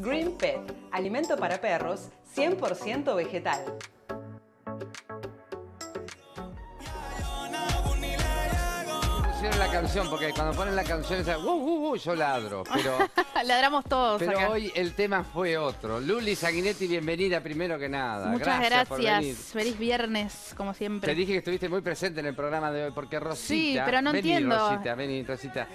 Green Pet, alimento para perros 100% vegetal. la canción, porque cuando ponen la canción yo ladro, pero... Ladramos todos Pero hoy el tema fue otro. Luli Saguinetti, bienvenida primero que nada. Muchas gracias, feliz viernes, como siempre. Te dije que estuviste muy presente en el programa de hoy, porque Rosita... Sí, pero no vení, entiendo. Rosita, vení, Rosita.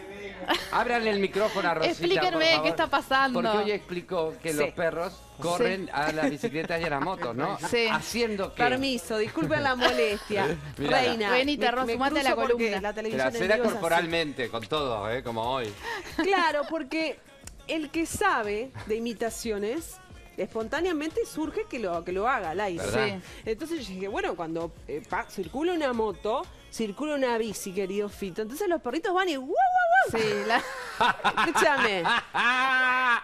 Abran el micrófono a Rosita, Explíquenme qué está pasando. Porque hoy explicó que los perros corren a las bicicletas y a las motos, ¿no? Haciendo que... Permiso, disculpen la molestia. Reina, Benita, Ros, sumate a la columna. La televisión corporalmente, con todo, ¿eh? como hoy. Claro, porque el que sabe de imitaciones espontáneamente surge que lo, que lo haga la hice. Entonces yo dije, bueno, cuando eh, circula una moto, circula una bici, querido Fito. Entonces los perritos van y ¡guau, guau, guau! Sí, la...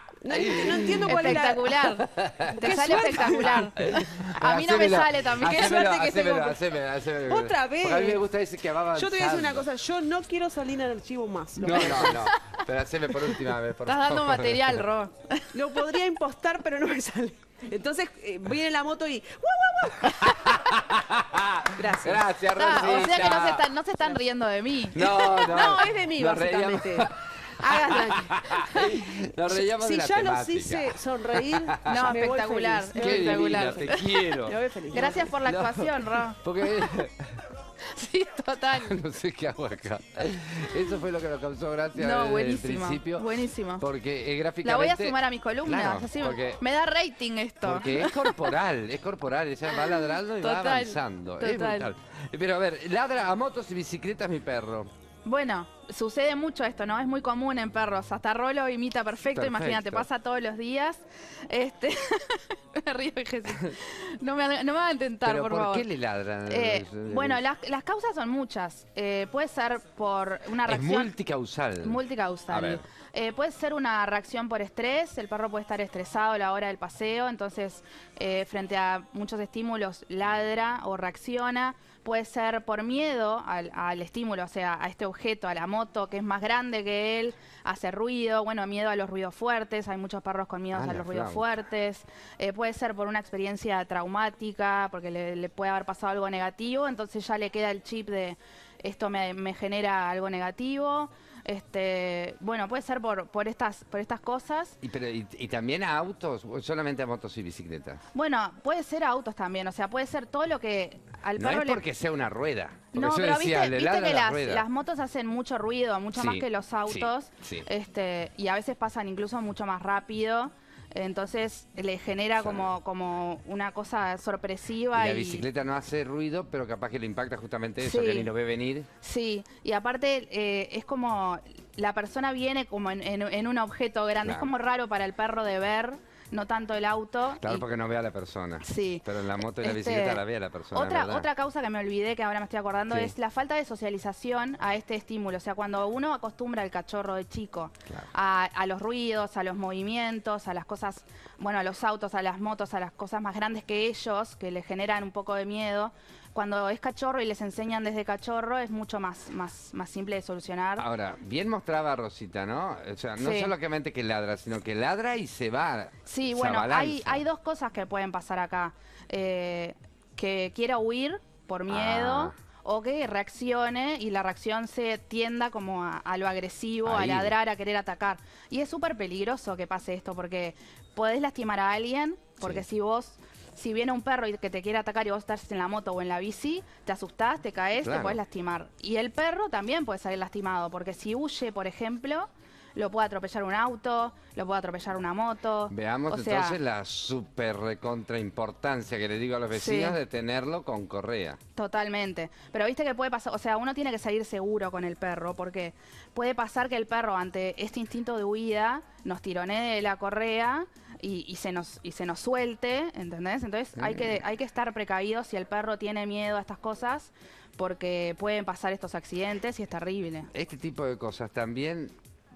No, no entiendo cuál era. Espectacular. Te sale espectacular. A mí no me sale también. Qué suerte que se me Otra vez. a mí me gusta decir que va Yo te voy a decir una cosa, yo no quiero salir al archivo más. No, no, no. Pero haceme por última vez, por Estás dando material, Ro. lo podría impostar, pero no me sale. Entonces eh, viene la moto y... ¡guau, guau, guau! Gracias. Gracias, Rosita. Ah, o sea que no se están, no se están riendo de mí. No, no. No, es de mí, básicamente. Háganla. Nos reíamos si de la yo los hice sonreír, no, espectacular, espectacular. te quiero. Gracias por la actuación, Ro. Porque Sí, total. no sé qué hago acá. Eso fue lo que nos causó gracia no, desde el principio. Buenísimo. Porque es eh, gráficamente... La voy a sumar a mi columna. me da rating esto. Porque es corporal, es corporal. Ella va ladrando y va avanzando. Total. Es Pero a ver, ladra a motos y bicicletas mi perro. Bueno sucede mucho esto, ¿no? Es muy común en perros. Hasta Rolo imita perfecto, imagínate, pasa todos los días. Este me río de Jesús. No me, no va a intentar, por, favor. ¿Por qué le ladran? Eh, eh, bueno, las, causas son muchas. Eh, puede ser por una reacción. Es multicausal. Multicausal. puede ser una reacción por estrés, el perro puede estar estresado a la hora del paseo, entonces frente a muchos estímulos ladra o reacciona. Puede ser por miedo al, estímulo, o sea, a este objeto, a la que es más grande que él, hace ruido, bueno, miedo a los ruidos fuertes, hay muchos perros con miedo a los ruidos fuertes, eh, puede ser por una experiencia traumática, porque le, puede haber pasado algo negativo, entonces ya le queda el chip de esto me, me genera algo negativo. Este, bueno, puede ser por, por, estas, por estas cosas. Y, también a autos, solamente a motos y bicicletas? Bueno, puede ser a autos también, o sea, puede ser todo lo que al no es porque sea una rueda. No, pero viste, viste que las, motos hacen mucho ruido, mucho más que los autos, Este, y a veces pasan incluso mucho más rápido. Entonces le genera como, una cosa sorpresiva. Y la bicicleta no hace ruido, pero capaz que le impacta justamente eso, que ni lo ve venir. Sí, y aparte eh, es como la persona viene como en, un objeto grande, es como raro para el perro de ver no tanto el auto. Claro, porque no ve a la persona. Sí. Pero en la moto y la este, bicicleta la ve a la persona. Otra, otra causa que me olvidé, que ahora me estoy acordando, es la falta de socialización a este estímulo. O sea, cuando uno acostumbra al cachorro de chico a, a, los ruidos, a los movimientos, a las cosas, bueno, a los autos, a las motos, a las cosas más grandes que ellos, que le generan un poco de miedo cuando es cachorro y les enseñan desde cachorro, es mucho más, más, más simple de solucionar. Ahora, bien mostraba Rosita, ¿no? O sea, no solamente que ladra, sino que ladra y se va. Sí, bueno, hay, dos cosas que pueden pasar acá. Eh, que quiera huir por ah. miedo. o que reaccione y la reacción se tienda como a, lo agresivo, a ladrar, a querer atacar. Y es súper peligroso que pase esto porque podés lastimar a alguien, porque si vos si viene un perro y que te quiere atacar y vos estás en la moto o en la bici, te asustás, te caes, te puedes lastimar. Y el perro también puede salir lastimado, porque si huye, por ejemplo, lo puede atropellar un auto, lo puede atropellar una moto. Veamos entonces la super contraimportancia que le digo a los vecinos de tenerlo con correa. Totalmente. Pero viste que puede pasar, o sea, uno tiene que salir seguro con el perro, porque puede pasar que el perro, ante este instinto de huida, nos tironee de la correa y, se nos, y se nos suelte, ¿entendés? Entonces hay, que, mm. hay que estar precavidos si el perro tiene miedo a estas cosas porque pueden pasar estos accidentes y es terrible. Este tipo de cosas también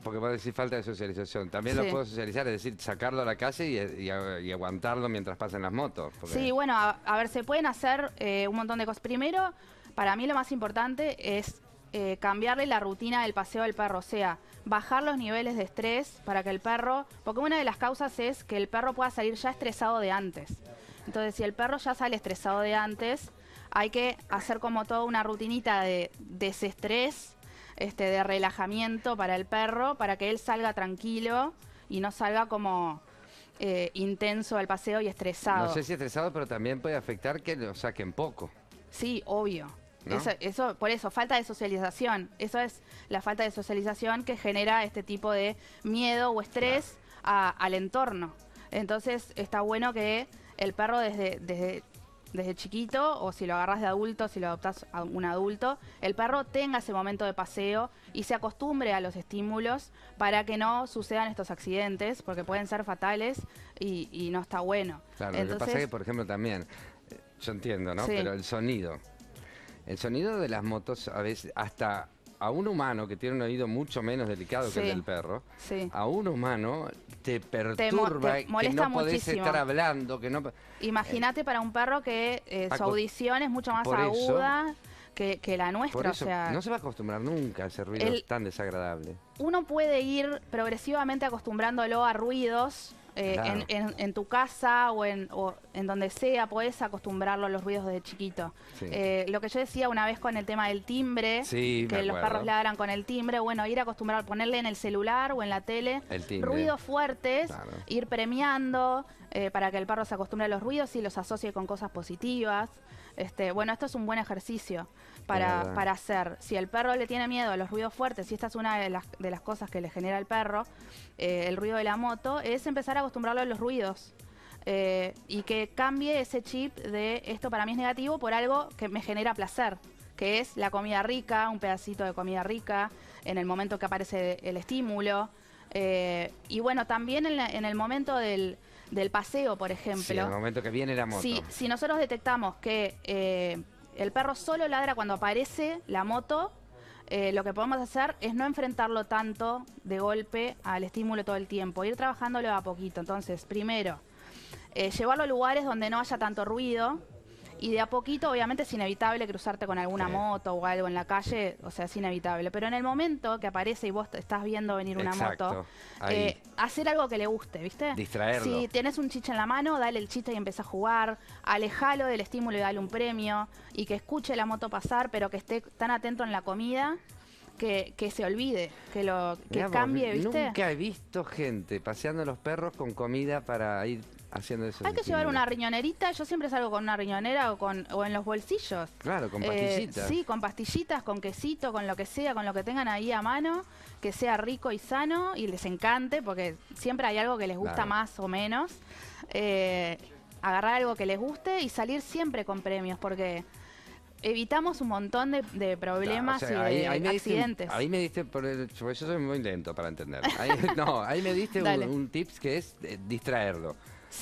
porque vos decir falta de socialización. También lo puedo socializar, es decir, sacarlo a la calle y, aguantarlo mientras pasen las motos. Sí, bueno, a, ver, se pueden hacer eh, un montón de cosas. Primero, para mí lo más importante es eh, cambiarle la rutina del paseo al perro, o sea, bajar los niveles de estrés para que el perro, porque una de las causas es que el perro pueda salir ya estresado de antes. Entonces, si el perro ya sale estresado de antes, hay que hacer como toda una rutinita de desestrés, este, de relajamiento para el perro, para que él salga tranquilo y no salga como eh, intenso al paseo y estresado. No sé si estresado, pero también puede afectar que lo saquen poco. Sí, obvio. Eso, por eso, falta de socialización. Eso es la falta de socialización que genera este tipo de miedo o estrés al entorno. Entonces está bueno que el perro desde, desde, chiquito, o si lo agarras de adulto, si lo adoptas a un adulto, el perro tenga ese momento de paseo y se acostumbre a los estímulos para que no sucedan estos accidentes, porque pueden ser fatales y, no está bueno. Claro, lo que pasa que, por ejemplo, también, eh, yo entiendo, ¿no? Pero el sonido. El sonido de las motos, a veces, hasta a un humano que tiene un oído mucho menos delicado que el del perro, a un humano te perturba, te, molesta que no podés estar hablando, que no. Imagínate eh, para un perro que eh, su audición es mucho más aguda. que, la nuestra. no se va a acostumbrar nunca a ese ruido tan desagradable. Uno puede ir progresivamente acostumbrándolo a ruidos eh, en, tu casa o en, donde sea, puedes acostumbrarlo a los ruidos desde chiquito. Eh, lo que yo decía una vez con el tema del timbre, que los perros ladran con el timbre, bueno, ir acostumbrado, ponerle en el celular o en la tele ruidos fuertes, ir premiando eh, para que el perro se acostumbre a los ruidos y los asocie con cosas positivas. Este, bueno, esto es un buen ejercicio para, para, hacer. Si el perro le tiene miedo a los ruidos fuertes, y esta es una de las, de las cosas que le genera al perro, eh, el ruido de la moto, es empezar a acostumbrarlo a los ruidos. Eh, y que cambie ese chip de esto para mí es negativo por algo que me genera placer, que es la comida rica, un pedacito de comida rica, en el momento que aparece el estímulo. Eh, y bueno, también en el momento del, del paseo, por ejemplo. Sí, el momento que viene la moto. Si, si nosotros detectamos que eh, el perro solo ladra cuando aparece la moto, eh, lo que podemos hacer es no enfrentarlo tanto de golpe al estímulo todo el tiempo, ir trabajándolo a poquito. Entonces, primero, eh, llevarlo a lugares donde no haya tanto ruido, y de a poquito, obviamente, es inevitable cruzarte con alguna moto o algo en la calle, o sea, es inevitable. Pero en el momento que aparece y vos estás viendo venir una moto, eh, hacer algo que le guste, ¿viste? Distraerlo. Si tienes un chiche en la mano, dale el chiste y empieza a jugar. Alejalo del estímulo y dale un premio. Y que escuche la moto pasar, pero que esté tan atento en la comida que, que, se olvide, que lo que cambie, ¿viste? Nunca he visto gente paseando los perros con comida para ir hay que llevar una riñonerita, yo siempre salgo con una riñonera o, con, o en los bolsillos. Claro, con eh, pastillitas. sí, con pastillitas, con quesito, con lo que sea, con lo que tengan ahí a mano, que sea rico y sano y les encante, porque siempre hay algo que les gusta más o menos. Eh, agarrar algo que les guste y salir siempre con premios, porque evitamos un montón de, problemas y de accidentes. ahí me diste, yo soy muy lento para entender. Ahí, no, ahí me diste un, tips que es eh, distraerlo.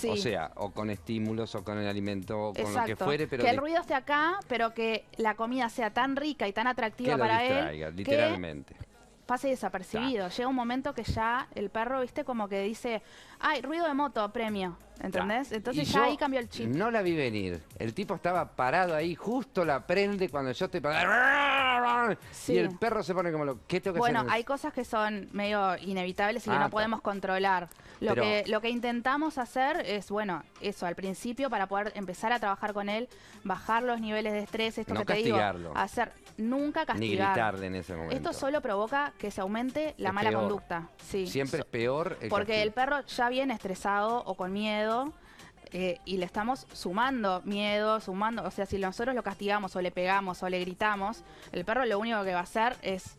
O sea, o con estímulos, o con el alimento, con lo que fuere. Pero que el ruido esté acá, pero que la comida sea tan rica y tan atractiva que para literalmente. Que pase desapercibido. Llega un momento que ya el perro, viste, como que dice, ay, ruido de moto, premio. ¿Entendés? Entonces ya ahí cambió el chip. No la vi venir. El tipo estaba parado ahí, justo la prende cuando yo estoy parado. Y el perro se pone como lo. ¿Qué tengo que Bueno, hay cosas que son medio inevitables y que ah, no podemos controlar. Lo, que, lo que intentamos hacer es, bueno, eso, al principio para poder empezar a trabajar con él, bajar los niveles de estrés, esto que te digo, hacer nunca Ni gritarle en ese momento. Esto solo provoca que se aumente la mala conducta. Siempre es peor. Porque el perro ya bien estresado o con miedo. Eh, y le estamos sumando miedo, sumando, o sea, si nosotros lo castigamos o le pegamos o le gritamos, el perro lo único que va a hacer es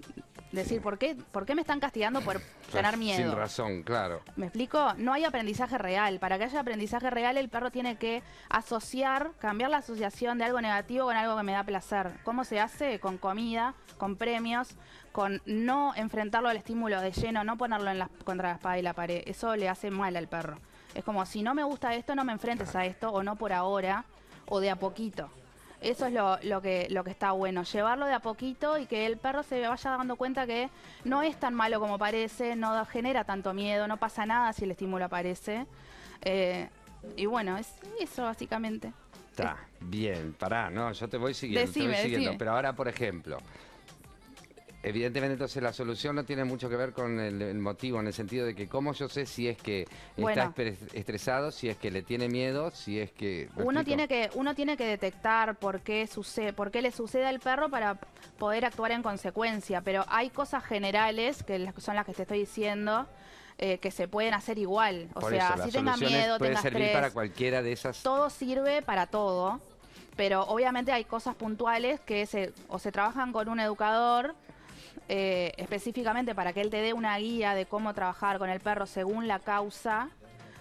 Decir, ¿por qué, ¿por qué me están castigando por tener miedo? Sin razón, claro. ¿Me explico? No hay aprendizaje real. Para que haya aprendizaje real, el perro tiene que asociar, cambiar la asociación de algo negativo con algo que me da placer. ¿Cómo se hace? Con comida, con premios, con no enfrentarlo al estímulo de lleno, no ponerlo en la, contra la espada y la pared. Eso le hace mal al perro. Es como, si no me gusta esto, no me enfrentes a esto, o no por ahora, o de a poquito. Eso es lo, que, lo que está bueno, llevarlo de a poquito y que el perro se vaya dando cuenta que no es tan malo como parece, no genera tanto miedo, no pasa nada si el estímulo aparece. Eh, y bueno, es eso básicamente. Está, bien, pará, no, yo te voy siguiendo, Pero ahora, por ejemplo, Evidentemente, entonces la solución no tiene mucho que ver con el, motivo, en el sentido de que cómo yo sé si es que está estresado, si es que le tiene miedo, si es que uno tiene que uno tiene que detectar por qué sucede, por qué le sucede al perro para poder actuar en consecuencia. Pero hay cosas generales que son las que te estoy diciendo. Eh, que se pueden hacer igual, o sea, si tenga miedo, puede servir para cualquiera de esas. Todo sirve para todo, pero obviamente hay cosas puntuales que se, o se trabajan con un educador eh, específicamente para que él te dé una guía de cómo trabajar con el perro según la causa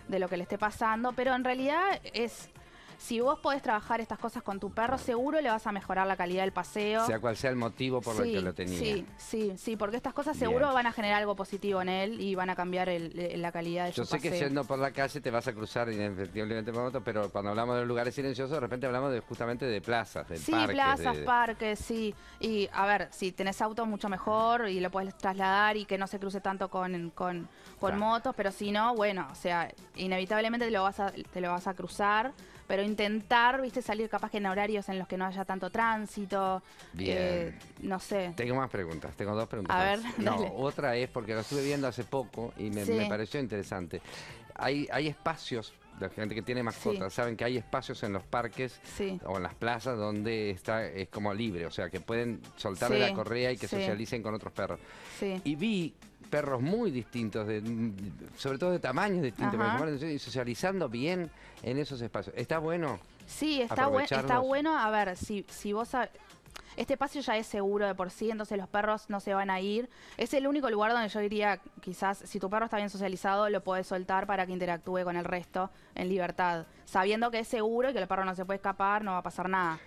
de lo que le esté pasando, pero en realidad es si vos podés trabajar estas cosas con tu perro, seguro le vas a mejorar la calidad del paseo. Sea cual sea el motivo por el que lo tenía. Sí, sí, sí, porque estas cosas seguro van a generar algo positivo en él y van a cambiar la calidad de su paseo. Yo sé que yendo por la calle te vas a cruzar inevitablemente por motos pero cuando hablamos de lugares silenciosos, de repente hablamos de, justamente de plazas, sí, Sí, plazas, parques, sí. Y a ver, si tenés auto, mucho mejor y lo puedes trasladar y que no se cruce tanto con, con, con motos, pero si no, bueno, o sea, inevitablemente lo vas te lo vas a cruzar pero intentar, viste, salir capaz que en horarios en los que no haya tanto tránsito. Eh, no sé. Tengo más preguntas, tengo dos preguntas. A ver, no, otra es porque lo estuve viendo hace poco y me, pareció interesante. Hay, hay espacios la gente que tiene mascotas saben que hay espacios en los parques o en las plazas donde está es como libre, o sea, que pueden soltarle la correa y que socialicen con otros perros. Y vi perros muy distintos, sobre todo de tamaños distintos, y socializando bien en esos espacios. ¿Está bueno? Sí, está, bueno. está bueno. A ver, si, si vos... Este espacio ya es seguro de por sí, entonces los perros no se van a ir. Es el único lugar donde yo diría, quizás, si tu perro está bien socializado, lo puedes soltar para que interactúe con el resto en libertad, sabiendo que es seguro y que el perro no se puede escapar, no va a pasar nada.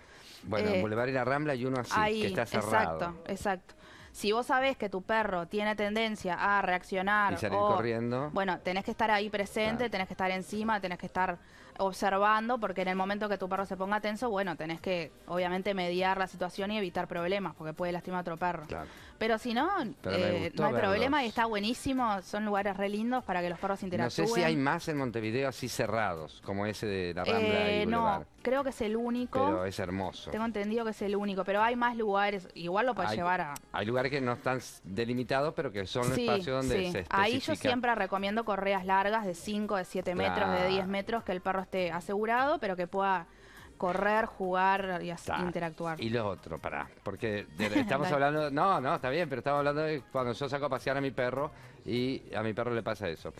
Bueno, en eh, Boulevard la Rambla y uno así, que está cerrado. Exacto, exacto. Si vos sabés que tu perro tiene tendencia a reaccionar o, corriendo, bueno, tenés que estar ahí presente, tenés que estar encima, tenés que estar observando, porque en el momento que tu perro se ponga tenso, bueno, tenés que obviamente mediar la situación y evitar problemas, porque puede lastimar a otro perro. Pero si no, eh, no hay problema y está buenísimo, son lugares re lindos para que los perros interactúen. No sé si hay más en Montevideo así cerrados, como ese de la Rambla eh, No, creo que es el único. Pero es hermoso. Tengo entendido que es el único, pero hay más lugares, igual lo puedes llevar a... Hay lugares que no están delimitados, pero que son un espacio donde se Ahí yo siempre recomiendo correas largas de 5, de 7 metros, de 10 metros, que el perro asegurado, pero que pueda correr, jugar y así, interactuar. Y lo otro, para porque estamos hablando, no, no, está bien, pero estamos hablando de cuando yo saco a pasear a mi perro y a mi perro le pasa eso.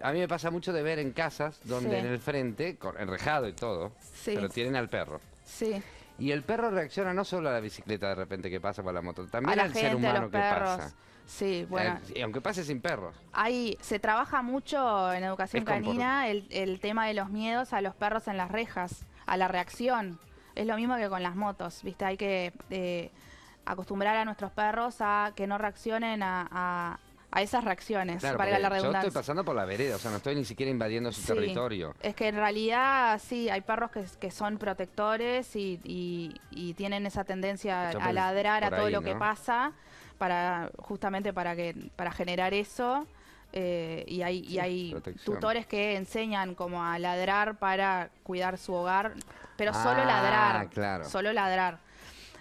A mí me pasa mucho de ver en casas donde en el frente, enrejado y todo, pero tienen al perro. Sí. Y el perro reacciona no solo a la bicicleta de repente que pasa por la moto, también al ser humano que pasa. Sí, eh, bueno. Y aunque pase sin perros. Hay, se trabaja mucho en educación canina el, el, tema de los miedos a los perros en las rejas, a la reacción. Es lo mismo que con las motos, ¿viste? Hay que eh, acostumbrar a nuestros perros a que no reaccionen a, esas reacciones, Yo estoy pasando por la vereda, o sea, no estoy ni siquiera invadiendo su territorio. Es que en realidad sí, hay perros que, son protectores y, tienen esa tendencia a ladrar a todo lo que pasa para justamente para que para generar eso eh, y hay, y hay tutores que enseñan como a ladrar para cuidar su hogar, pero solo ah, ladrar, solo ladrar.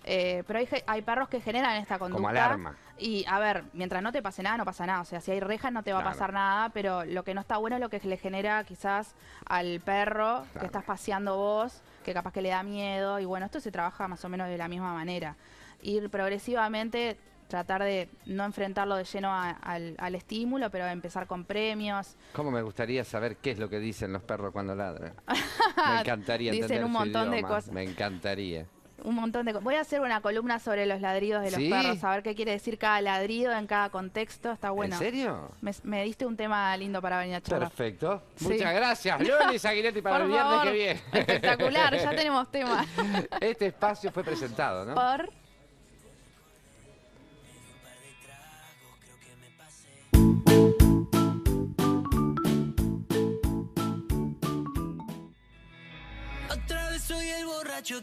Eh, pero hay, hay, perros que generan esta conducta. Como alarma. Y a ver, mientras no te pase nada, no pasa nada. O sea, si hay rejas no te va a pasar nada, pero lo que no está bueno es lo que le genera quizás al perro que estás paseando vos, que capaz que le da miedo. Y bueno, esto se trabaja más o menos de la misma manera. Ir progresivamente tratar de no enfrentarlo de lleno al, estímulo, pero empezar con premios. ¿Cómo me gustaría saber qué es lo que dicen los perros cuando ladran? Me encantaría entender Dicen un montón de cosas. Me encantaría. Un montón de Voy a hacer una columna sobre los ladridos de los perros, a ver qué quiere decir cada ladrido en cada contexto. Está bueno. ¿En serio? Me, diste un tema lindo para venir a Perfecto. Muchas gracias, Loli Aguiletti, para el viernes que Espectacular, ya tenemos tema. Este espacio fue presentado, ¿no? Por. soy el borracho